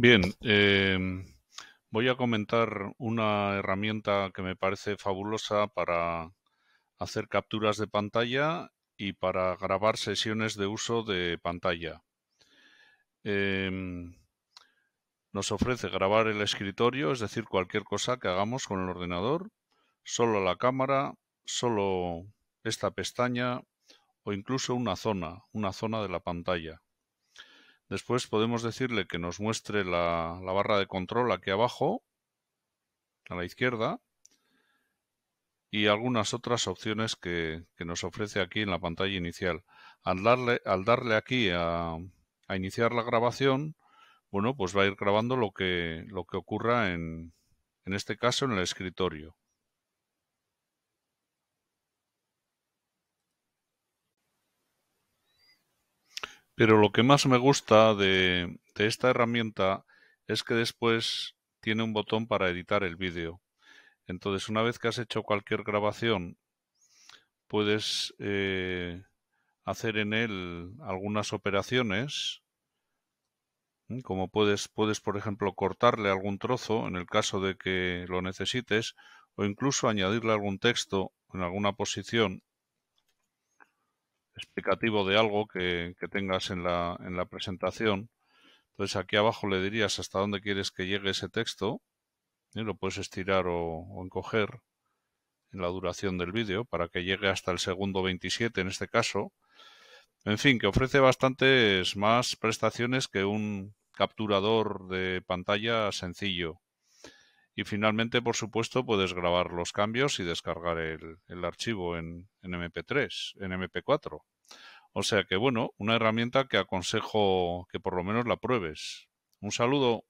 Bien, em, voy a comentar una herramienta que me parece fabulosa para hacer capturas de pantalla y para grabar sesiones de uso de pantalla. Em, nos ofrece grabar el escritorio, es decir, cualquier cosa que hagamos con el ordenador, solo la cámara, solo esta pestaña o incluso una zona, una zona de la pantalla. Después podemos decirle que nos muestre la, barra de control aquí abajo, a la izquierda, y algunas otras opciones que, nos ofrece aquí en la pantalla inicial. Al darle, al darle aquí a, iniciar la grabación, bueno, pues va a ir grabando lo que, lo que ocurra en, en este caso en el escritorio. Pero lo que más me gusta de, esta herramienta es que después tiene un botón para editar el vídeo. Entonces, una vez que has hecho cualquier grabación, puedes eh, hacer en él algunas operaciones, como puedes, puedes, por ejemplo, cortarle algún trozo en el caso de que lo necesites, o incluso añadirle algún texto en alguna posición explicativo de algo que, tengas en la, presentación. Entonces aquí abajo le dirías hasta dónde quieres que llegue ese texto. Y ¿eh? lo puedes estirar o, o encoger en la duración del vídeo para que llegue hasta el segundo 27 en este caso. En fin, que ofrece bastantes más prestaciones que un capturador de pantalla sencillo. Y finalmente, por supuesto, puedes grabar los cambios y descargar el, archivo en, en, MP3, en MP4. O sea que, bueno, una herramienta que aconsejo que por lo menos la pruebes. Un saludo.